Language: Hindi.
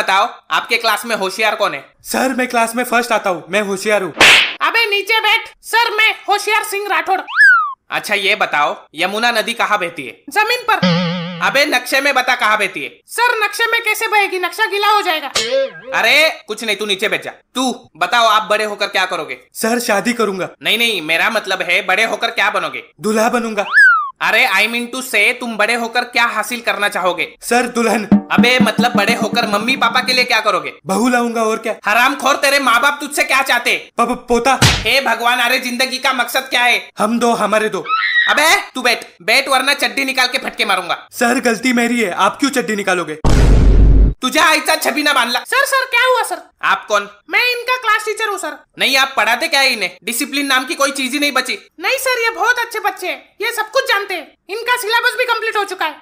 बताओ आपके क्लास में होशियार कौन है सर मैं क्लास में फर्स्ट आता हूँ मैं होशियार हूँ अबे नीचे बैठ सर मैं होशियार सिंह राठौड़ अच्छा ये बताओ यमुना नदी कहाँ बहती है जमीन पर अबे नक्शे में बता कहाँ बहती है सर नक्शे में कैसे बहेगी नक्शा गीला हो जाएगा अरे कुछ नहीं तू नीचे बैठ जा तू बताओ आप बड़े होकर क्या करोगे सर शादी करूंगा नहीं नहीं मेरा मतलब है बड़े होकर क्या बनोगे दूल्हा बनूंगा अरे आई मीन टू से तुम बड़े होकर क्या हासिल करना चाहोगे सर दुल्हन अबे मतलब बड़े होकर मम्मी पापा के लिए क्या करोगे बहू लाऊंगा और क्या हराम खोर तेरे माँ बाप तुझसे क्या चाहते पोता हे भगवान अरे जिंदगी का मकसद क्या है हम दो हमारे दो अबे तू बैठ बैठ वरना चड्डी निकाल के फटके मारूंगा सर गलती मेरी है आप क्यों चड्डी निकालोगे तुझे ऐसा छबीना बांधला सर सर क्या हुआ सर आप कौन मैं हो सर नहीं आप पढ़ाते क्या है इन्हें डिसिप्लिन नाम की कोई चीज ही नहीं बची नहीं सर ये बहुत अच्छे बच्चे हैं ये सब कुछ जानते हैं इनका सिलेबस भी कंप्लीट हो चुका है